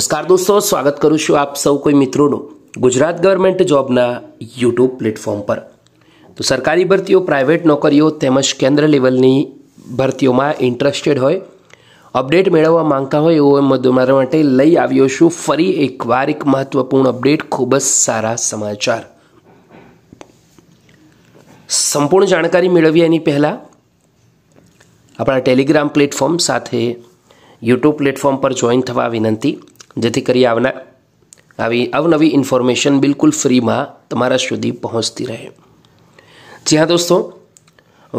નમસ્કાર દોસ્તો સ્વાગત કરું છું આપ સૌ કોઈ મિત્રોનું ગુજરાત ગવર્મેન્ટ જોબના યુટ્યુબ પ્લેટફોર્મ પર તો સરકારી ભરતીઓ પ્રાઇવેટ નોકરીઓ તેમજ કેન્દ્ર લેવલની ભરતીઓમાં ઇન્ટરેસ્ટેડ હોય અપડેટ મેળવવા માંગતા હોય એવો તમારા માટે લઈ આવ્યો છું ફરી એકવાર એક મહત્વપૂર્ણ અપડેટ ખૂબ જ સારા સમાચાર સંપૂર્ણ જાણકારી મેળવીએ એની પહેલાં આપણા ટેલિગ્રામ પ્લેટફોર્મ સાથે યુટ્યુબ પ્લેટફોર્મ પર જોઈન થવા વિનંતી જેથી કરી આવના આવી અવનવી ઇન્ફોર્મેશન બિલકુલ ફ્રીમાં તમારા સુધી પહોંચતી રહે જી હા દોસ્તો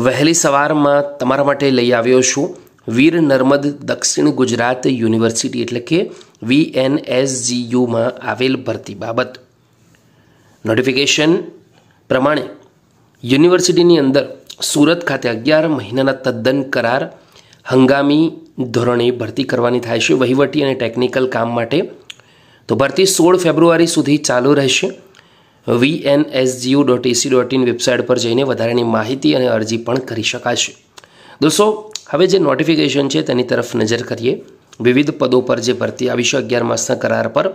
વહેલી સવારમાં તમારા માટે લઈ આવ્યો છું વીર નર્મદ દક્ષિણ ગુજરાત યુનિવર્સિટી એટલે કે વી એન એસ જી યુમાં આવેલ ભરતી બાબત નોટિફિકેશન પ્રમાણે યુનિવર્સિટીની અંદર સુરત ખાતે અગિયાર મહિનાના તદ્દન કરાર હંગામી ધોરણે ભરતી કરવાની થાય છે વહીવટી અને ટેકનિકલ કામ માટે તો ભરતી સોળ ફેબ્રુઆરી સુધી ચાલુ રહેશે V N SGU dot ac dot in website પર જઈને વધારાની માહિતી અને અરજી પણ કરી શકાશે દોસ્તો હવે જે નોટિફિકેશન છે તેની તરફ નજર કરીએ વિવિધ પદો પર જે ભરતી આવી છે અગિયાર માસના કરાર પર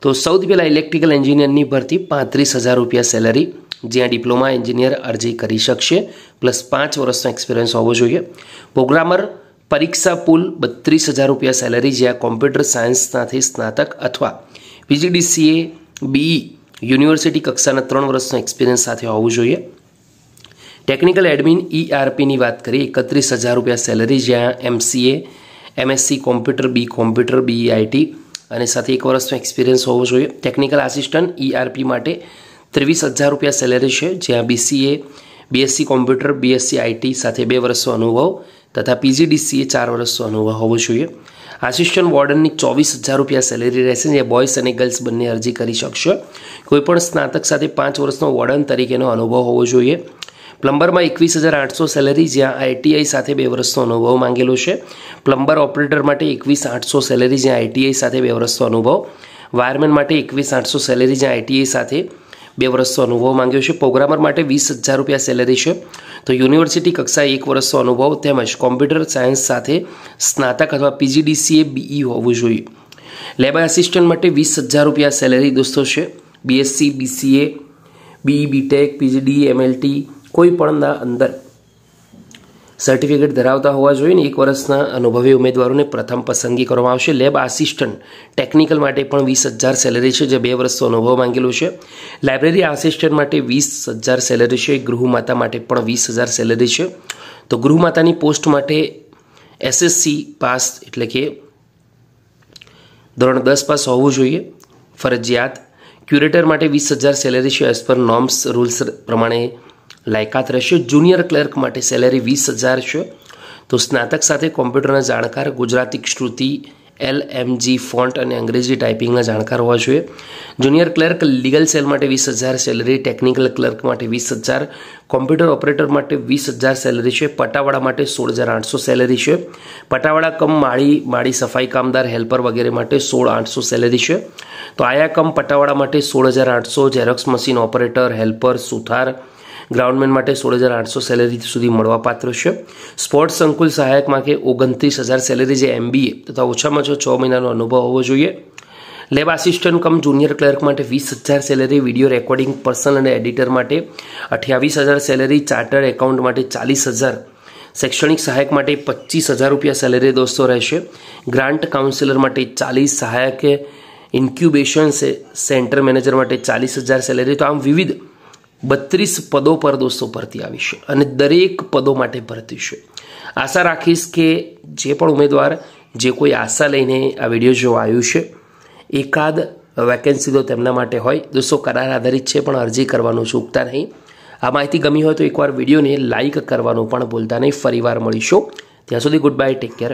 તો સૌથી પહેલાં ઇલેક્ટ્રિકલ એન્જિનિયરની ભરતી પાંત્રીસ હજાર રૂપિયા સેલરી જ્યાં ડિપ્લોમા એન્જિનિયર અરજી કરી શકશે પ્લસ પાંચ વર્ષનો એક્સપિરિયન્સ હોવો જોઈએ પ્રોગ્રામર પરીક્ષા પુલ બત્રીસ હજાર રૂપિયા સેલરી જ્યાં કોમ્પ્યુટર સાયન્સનાથી સ્નાતક અથવા પીજીડીસીએ બીઈ યુનિવર્સિટી કક્ષાના ત્રણ વર્ષનો એક્સપિરિયન્સ સાથે હોવું જોઈએ ટેકનિકલ એડમિન ઈઆરપીની વાત કરીએ એકત્રીસ હજાર રૂપિયા સેલેરી જ્યાં MCA MSc computer B computer B IT અને સાથે એક વર્ષનો એક્સપિરિયન્સ હોવો જોઈએ ટેકનિકલ આસિસ્ટન્ટ ઈઆરપી માટે ત્રેવીસ હજાર રૂપિયા સેલેરી છે જ્યાં BCA BSc computer BSc IT સાથે બે વર્ષનો અનુભવ તથા પીજીડીસીએ ચાર વર્ષનો અનુભવ હોવો જોઈએ આસિસ્ટન્ટ વોર્ડનની ચોવીસ હજાર રૂપિયા સેલેરી રહેશે જે બોયસ અને ગર્લ્સ બંને અરજી કરી શકશે કોઈપણ સ્નાતક સાથે પાંચ વર્ષનો વોર્ડન તરીકેનો અનુભવ હોવો જોઈએ પ્લમ્બરમાં એકવીસ હજાર આઠસો સેલેરી જ્યાં આઈટીઆઈ સાથે બે વર્ષનો અનુભવ માંગેલો છે પ્લમ્બર ઓપરેટર માટે એકવીસ આઠસો સેલેરી જ્યાં આઈટીઆઈ સાથે બે વર્ષનો અનુભવ વાયરમેન માટે એકવીસ આઠસો સેલેરી જ્યાં આઈટીઆઈ સાથે બે વર્ષનો અનુભવ માંગ્યો છે પ્રોગ્રામર માટે વીસ હજાર રૂપિયા સેલેરી છે તો યુનિવર્સિટી કક્ષાએ એક વર્ષનો અનુભવ તેમજ કોમ્પ્યુટર સાયન્સ સાથે સ્નાતક અથવા પીજીડીસીએ બીઈ e હોવું જોઈએ લેબર આસિસ્ટન્ટ માટે વીસ હજાર રૂપિયા સેલેરી દોસ્તો છે BSc BCA B BTech PGD MLT કોઈ પણના અંદર સર્ટિફિકેટ ધરાવતા હોવા જોઈએ ને એક વર્ષના અનુભવી ઉમેદવારોને પ્રથમ પસંદગી કરવામાં આવશે લેબ આસિસ્ટન્ટ ટેકનિકલ માટે પણ વીસ હજાર સેલેરી છે જે બે વર્ષનો અનુભવ માંગેલો છે લાઇબ્રેરી આસિસ્ટન્ટ માટે વીસ હજાર સેલેરી છે ગૃહમાતા માટે પણ વીસ હજાર સેલેરી છે તો ગૃહમાતાની પોસ્ટ માટે એસએસસી પાસ એટલે કે ધોરણ દસ પાસ હોવું જોઈએ ફરજિયાત ક્યુરેટર માટે વીસ હજાર સેલેરી છે એઝ પર નોર્મ્સ રૂલ્સ પ્રમાણે લાયકાત રહેશે જુનિયર ક્લર્ક માટે સેલેરી વીસ હજાર છે તો સ્નાતક સાથે કોમ્પ્યુટરના જાણકાર Gujarati Shruti L M G font અને અંગ્રેજી ટાઈપિંગના જાણકાર હોવા જોઈએ જુનિયર ક્લર્ક લીગલ સેલ માટે વીસ હજાર સેલરી ટેકનિકલ ક્લર્ક માટે વીસ હજાર કોમ્પ્યુટર ઓપરેટર માટે વીસ હજાર સેલરી છે પટાવાળા માટે સોળ હજાર આઠસો સેલરી છે પટાવાળા કમ માળી માળી સફાઈ કામદાર હેલ્પર વગેરે માટે સોળ આઠસો સેલરી છે તો આયા કમ પટાવાળા માટે સોળ હજાર આઠસો ઝેરોક્સ મશીન ઓપરેટર હેલ્પર સુથાર ગ્રાઉન્ડમેન માટે સોળ હજાર આઠસો સેલેરી સુધી મળવાપાત્ર છે સ્પોર્ટ્સ સંકુલ સહાયક માટે ઓગણત્રીસ હજાર સેલેરી જે એમબીએ તથા ઓછામાં ઓછો છ મહિનાનો અનુભવ હોવો જોઈએ lab assistant cum junior clerk માટે વીસ હજાર સેલેરી વિડીયો રેકોર્ડિંગ પર્સન અને એડિટર માટે અઠ્યાવીસ હજાર સેલેરી ચાર્ટર એકાઉન્ટ માટે ચાલીસ હજાર શૈક્ષણિક સહાયક માટે પચીસ હજાર રૂપિયા સેલેરી દોસ્તો રહેશે ગ્રાન્ટ કાઉન્સિલર માટે ચાલીસ સહાયકે ઇન્ક્યુબેશન સેન્ટર મેનેજર માટે ચાલીસ હજાર સેલેરી તો આમ વિવિધ બત્રીસ પદો પર દોસ્તો ભરતી આવી અને દરેક પદો માટે ભરતીશું આશા રાખીશ કે જે પણ ઉમેદવાર જે કોઈ આશા લઈને આ વિડીયો જોવા આવ્યું છે એકાદ વેકેન્સી તો તેમના માટે હોય દોસ્તો કરાર આધારિત છે પણ અરજી કરવાનું ચૂકતા નહીં આ માહિતી ગમી હોય તો એકવાર વિડીયોને લાઇક કરવાનું પણ ભૂલતા નહીં ફરીવાર મળીશું ત્યાં સુધી ગુડ બાય ટેક કેર